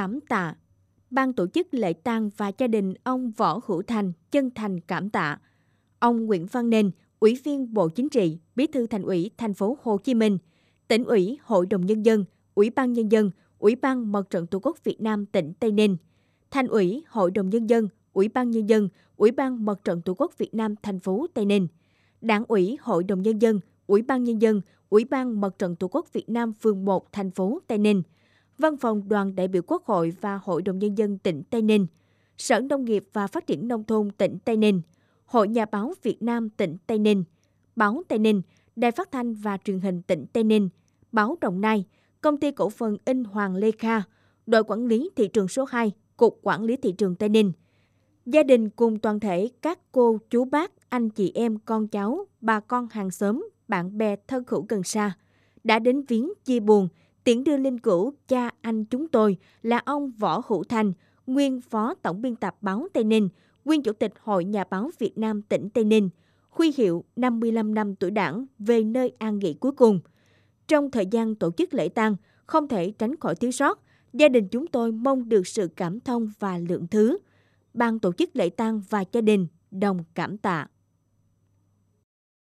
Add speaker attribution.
Speaker 1: tám tạ. Ban tổ chức lễ tang và gia đình ông Võ Hữu Thành chân thành cảm tạ. Ông Nguyễn Văn Nên, Ủy viên Bộ Chính trị, Bí thư Thành ủy Thành phố Hồ Chí Minh, Tỉnh ủy, Hội đồng Nhân dân, Ủy ban Nhân dân, Ủy ban Mặt trận Tổ quốc Việt Nam tỉnh Tây Ninh, Thành ủy, Hội đồng Nhân dân, Ủy ban Nhân dân, Ủy ban Mặt trận Tổ quốc Việt Nam thành phố Tây Ninh, Đảng ủy, Hội đồng Nhân dân, Ủy ban Nhân dân, Ủy ban Mặt trận Tổ quốc Việt Nam phường 1 thành phố Tây Ninh – Văn phòng Đoàn đại biểu Quốc hội và Hội đồng Nhân dân tỉnh Tây Ninh, Sở Nông nghiệp và Phát triển Nông thôn tỉnh Tây Ninh, Hội Nhà báo Việt Nam tỉnh Tây Ninh, Báo Tây Ninh, Đài Phát thanh và Truyền hình tỉnh Tây Ninh, Báo Đồng Nai, Công ty Cổ phần In Hoàng Lê Kha, Đội Quản lý Thị trường số 2, Cục Quản lý Thị trường Tây Ninh. Gia đình cùng toàn thể các cô, chú bác, anh chị em, con cháu, bà con hàng xóm, bạn bè thân hữu gần xa đã đến viếng chia buồn, Tiễn đưa linh cữu cha anh chúng tôi là ông Võ Hữu Thành, nguyên phó tổng biên tập báo Tây Ninh, nguyên chủ tịch Hội Nhà báo Việt Nam tỉnh Tây Ninh, huy hiệu 55 năm tuổi đảng về nơi an nghỉ cuối cùng. Trong thời gian tổ chức lễ tang, không thể tránh khỏi thiếu sót, gia đình chúng tôi mong được sự cảm thông và lượng thứ. Ban tổ chức lễ tang và gia đình đồng cảm tạ.